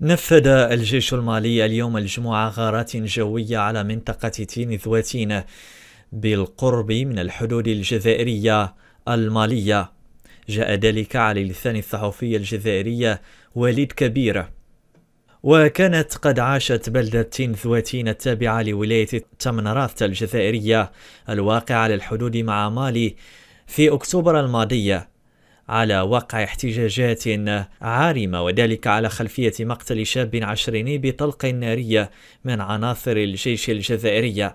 نفذ الجيش المالي اليوم الجمعة غارات جوية على منطقة تين ذواتين بالقرب من الحدود الجزائرية المالية جاء ذلك على لسان الصحفية الجزائرية وليد كبير وكانت قد عاشت بلدة تين ذواتين التابعة لولاية تمنراست الجزائرية الواقعة على الحدود مع مالي في أكتوبر الماضية على وقع احتجاجات عارمة وذلك على خلفية مقتل شاب عشريني بطلق نارية من عناصر الجيش الجزائرية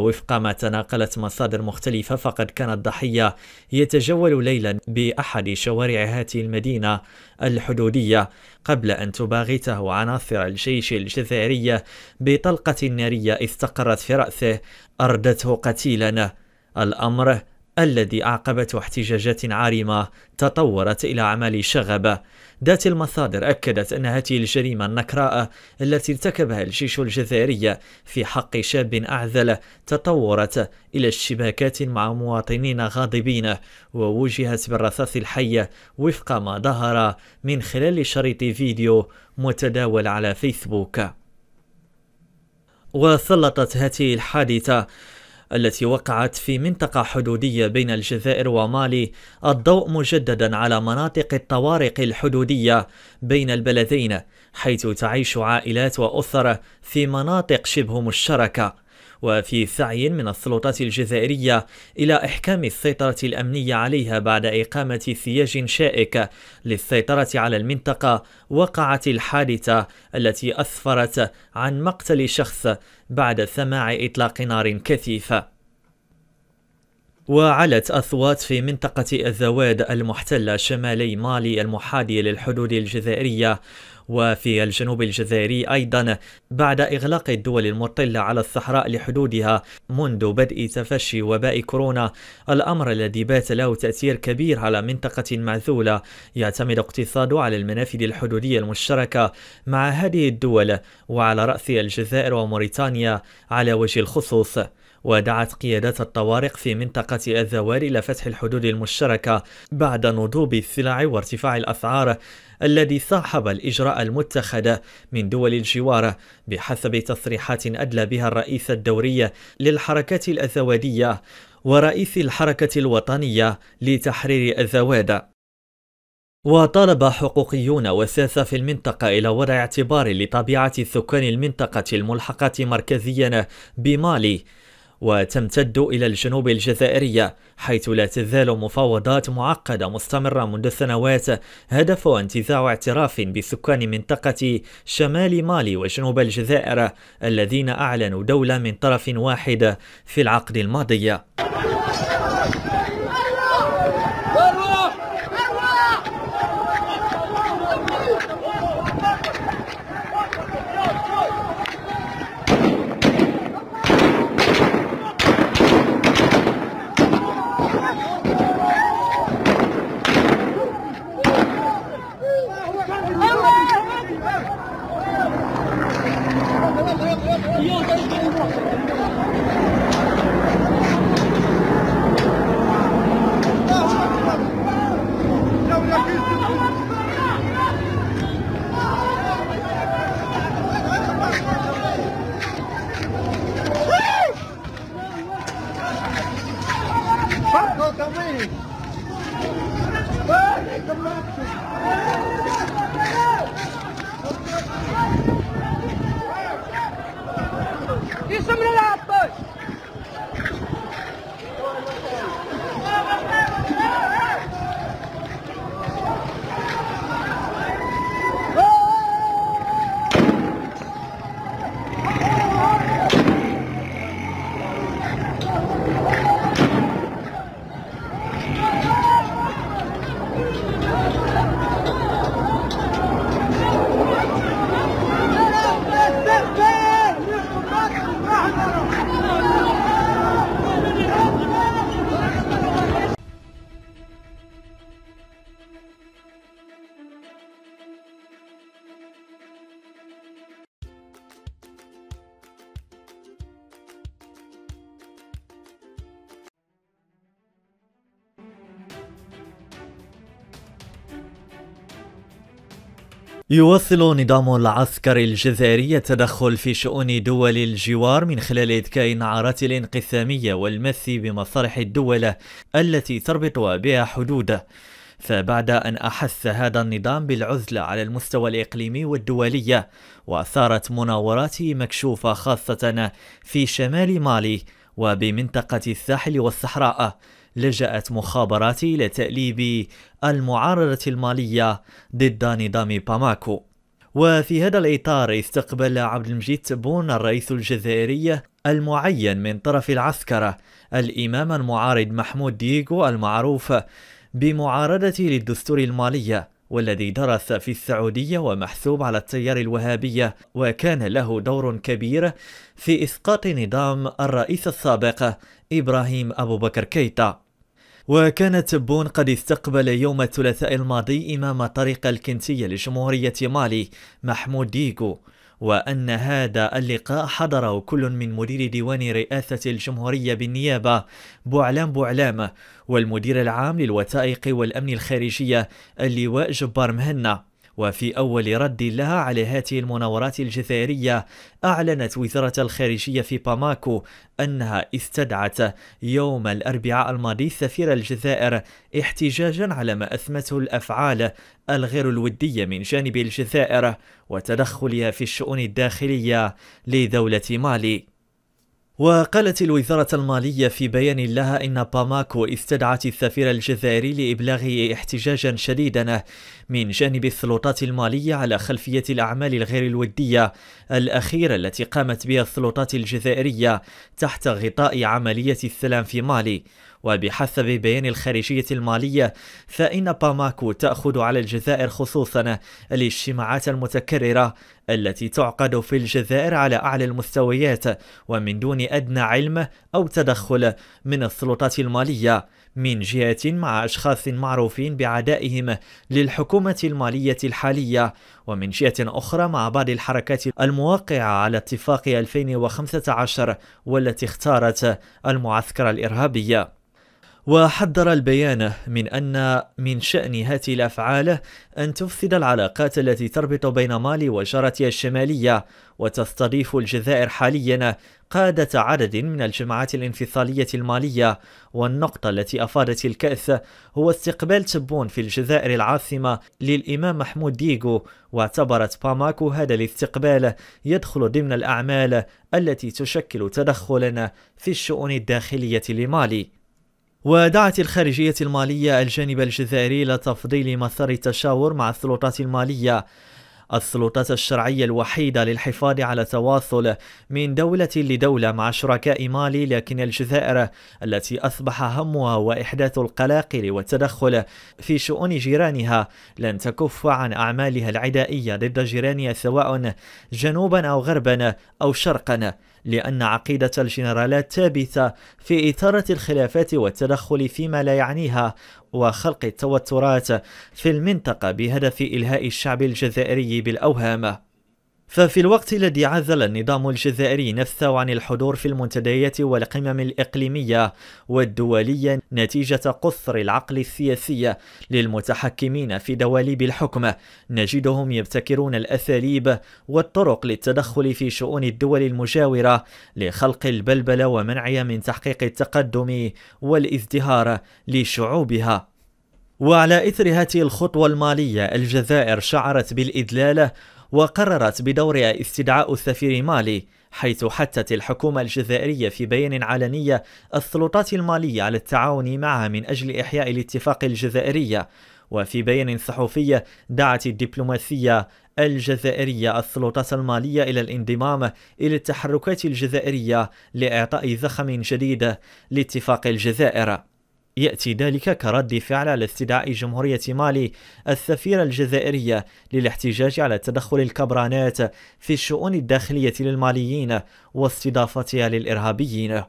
ووفق ما تناقلت مصادر مختلفة فقد كان الضحية يتجول ليلا بأحد شوارع هذه المدينة الحدودية قبل أن تباغته عناصر الجيش الجزائرية بطلقة نارية استقرت في رأسه أردته قتيلا الأمر الذي أعقبته احتجاجات عارمة تطورت إلى أعمال شغب ذات المصادر أكدت أن هذه الجريمة النكراء التي ارتكبها الجيش الجزائري في حق شاب أعزل تطورت إلى اشتباكات مع مواطنين غاضبين ووجهت بالرصاص الحي وفق ما ظهر من خلال شريط فيديو متداول على فيسبوك وسلطت هذه الحادثة التي وقعت في منطقة حدودية بين الجزائر ومالي الضوء مجددا على مناطق الطوارق الحدودية بين البلدين حيث تعيش عائلات وأسر في مناطق شبه مشتركة وفي سعي من السلطات الجزائرية إلى إحكام السيطرة الأمنية عليها بعد إقامة سياج شائك للسيطرة على المنطقة وقعت الحادثة التي أسفرت عن مقتل شخص بعد سماع إطلاق نار كثيفة وعلت أثوات في منطقة الذواد المحتلة شمالي مالي المحادية للحدود الجزائرية وفي الجنوب الجزائري أيضا بعد إغلاق الدول المطلة على الصحراء لحدودها منذ بدء تفشي وباء كورونا الأمر الذي بات له تأثير كبير على منطقة معزولة يعتمد اقتصاد على المنافذ الحدودية المشتركة مع هذه الدول وعلى رأس الجزائر وموريتانيا على وجه الخصوص ودعت قيادات الطوارق في منطقة الذوار إلى فتح الحدود المشتركة بعد نضوب السلع وارتفاع الأسعار الذي صاحب الإجراء المتخذ من دول الجوار بحسب تصريحات أدلى بها الرئيس الدوري للحركة الأزوادية ورئيس الحركة الوطنية لتحرير الزواد وطالب حقوقيون وساسة في المنطقة إلى وضع اعتبار لطبيعة سكان المنطقة الملحقة مركزيا بمالي وتمتد إلى الجنوب الجزائرية حيث لا تزال مفاوضات معقدة مستمرة منذ سنوات هدف انتزاع اعتراف بسكان منطقة شمال مالي وجنوب الجزائر الذين أعلنوا دولة من طرف واحد في العقد الماضي يواصل نظام العسكر الجزائري التدخل في شؤون دول الجوار من خلال إذكاء النعرات الانقسامية والمس بمصالح الدولة التي تربط بها حدوده فبعد أن أحس هذا النظام بالعزلة على المستوى الإقليمي والدولي وصارت مناوراته مكشوفة خاصة في شمال مالي وبمنطقة الساحل والصحراء لجأت مخابراتي إلى تأليب المعارضة المالية ضد نظام باماكو وفي هذا الإطار استقبل عبد المجيد تبون الرئيس الجزائري المعين من طرف العسكرة الإمام المعارض محمود ديغو المعروف بمعارضته للدستور المالية والذي درس في السعودية ومحسوب على التيار الوهابية وكان له دور كبير في إسقاط نظام الرئيس السابق إبراهيم أبو بكر كيتا وكان تبون قد استقبل يوم الثلاثاء الماضي إمام طريق الكنتية لجمهورية مالي محمود ديغو وأن هذا اللقاء حضره كل من مدير ديوان رئاسة الجمهورية بالنيابة بوعلام بوعلام والمدير العام للوثائق والأمن الخارجية اللواء جبار مهنا وفي أول رد لها على هذه المناورات الجزائرية أعلنت وزارة الخارجية في باماكو أنها استدعت يوم الأربعاء الماضي سفير الجزائر احتجاجا على ما أثمته الأفعال الغير الودية من جانب الجزائر وتدخلها في الشؤون الداخلية لدولة مالي وقالت الوزارة المالية في بيان لها إن باماكو استدعت السفير الجزائري لإبلاغه احتجاجا شديدا من جانب السلطات المالية على خلفية الأعمال الغير الودية الأخيرة التي قامت بها السلطات الجزائرية تحت غطاء عملية السلام في مالي وبحسب بيان الخارجية المالية فإن باماكو تأخذ على الجزائر خصوصا الاجتماعات المتكررة التي تعقد في الجزائر على أعلى المستويات ومن دون أدنى علم أو تدخل من السلطات المالية من جهة مع أشخاص معروفين بعدائهم للحكومة المالية الحالية ومن جهة أخرى مع بعض الحركات الموقعة على اتفاق 2015 والتي اختارت المعسكر الإرهابي وحذر البيان من أن من شأن هذه الأفعال أن تفسد العلاقات التي تربط بين مالي وجارتها الشمالية وتستضيف الجزائر حاليا قادة عدد من الجماعات الانفصالية المالية والنقطة التي أفادت الكأس هو استقبال تبون في الجزائر العاصمة للإمام محمود ديغو واعتبرت باماكو هذا الاستقبال يدخل ضمن الأعمال التي تشكل تدخلا في الشؤون الداخلية لمالي ودعت الخارجية المالية الجانب الجزائري لتفضيل مسار التشاور مع السلطات المالية السلطات الشرعية الوحيدة للحفاظ على تواصل من دولة لدولة مع شركاء مالي لكن الجزائر التي أصبح همها هو إحداث القلاقل والتدخل في شؤون جيرانها لن تكف عن أعمالها العدائية ضد جيرانها سواء جنوبا أو غربا أو شرقا لأن عقيدة الجنرالات ثابتة في إثارة الخلافات والتدخل فيما لا يعنيها وخلق التوترات في المنطقة بهدف إلهاء الشعب الجزائري بالأوهام ففي الوقت الذي عزل النظام الجزائري نفسه عن الحضور في المنتديات والقمم الإقليمية والدولية نتيجة قصر العقل السياسي للمتحكمين في دواليب الحكم نجدهم يبتكرون الأساليب والطرق للتدخل في شؤون الدول المجاورة لخلق البلبلة ومنعها من تحقيق التقدم والازدهار لشعوبها وعلى إثر هذه الخطوة المالية الجزائر شعرت بالإدلال وقررت بدورها استدعاء السفير مالي حيث حثت الحكومة الجزائرية في بيان علني السلطات المالية على التعاون معها من أجل إحياء الاتفاق الجزائرية وفي بيان صحفي دعت الدبلوماسية الجزائرية السلطات المالية إلى الانضمام إلى التحركات الجزائرية لإعطاء زخم جديد لاتفاق الجزائر يأتي ذلك كرد فعل على استدعاء جمهورية مالي السفيرة الجزائرية للاحتجاج على تدخل الكبرانات في الشؤون الداخلية للماليين واستضافتها للإرهابيين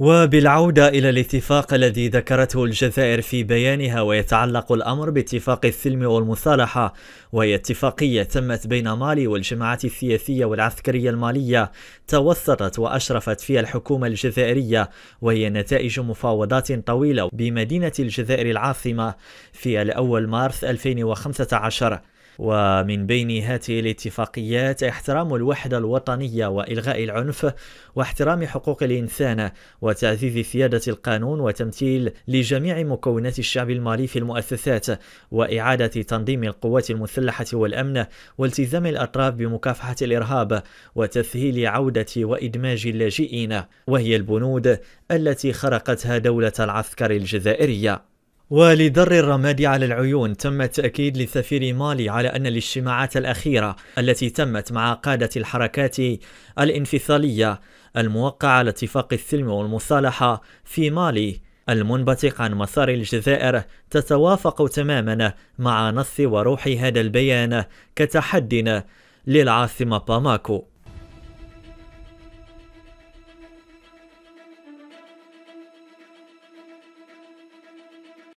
وبالعودة إلى الاتفاق الذي ذكرته الجزائر في بيانها ويتعلق الأمر باتفاق السلم والمصالحة وهي اتفاقية تمت بين مالي والجماعات السياسية والعسكرية المالية توسطت وأشرفت فيها الحكومة الجزائرية وهي نتائج مفاوضات طويلة بمدينة الجزائر العاصمة في الأول مارس 2015 ومن بين هذه الاتفاقيات احترام الوحدة الوطنية وإلغاء العنف واحترام حقوق الإنسان وتعزيز سيادة القانون وتمثيل لجميع مكونات الشعب المالي في المؤسسات وإعادة تنظيم القوات المسلحة والأمن والتزام الأطراف بمكافحة الإرهاب وتسهيل عودة وإدماج اللاجئين وهي البنود التي خرقتها دولة العسكر الجزائرية ولضر الرماد على العيون تم التأكيد لسفير مالي على أن الاجتماعات الأخيرة التي تمت مع قادة الحركات الانفصالية الموقعة على اتفاق السلم والمصالحة في مالي المنبثق عن مسار الجزائر تتوافق تماما مع نص وروح هذا البيان كتحد للعاصمة باماكو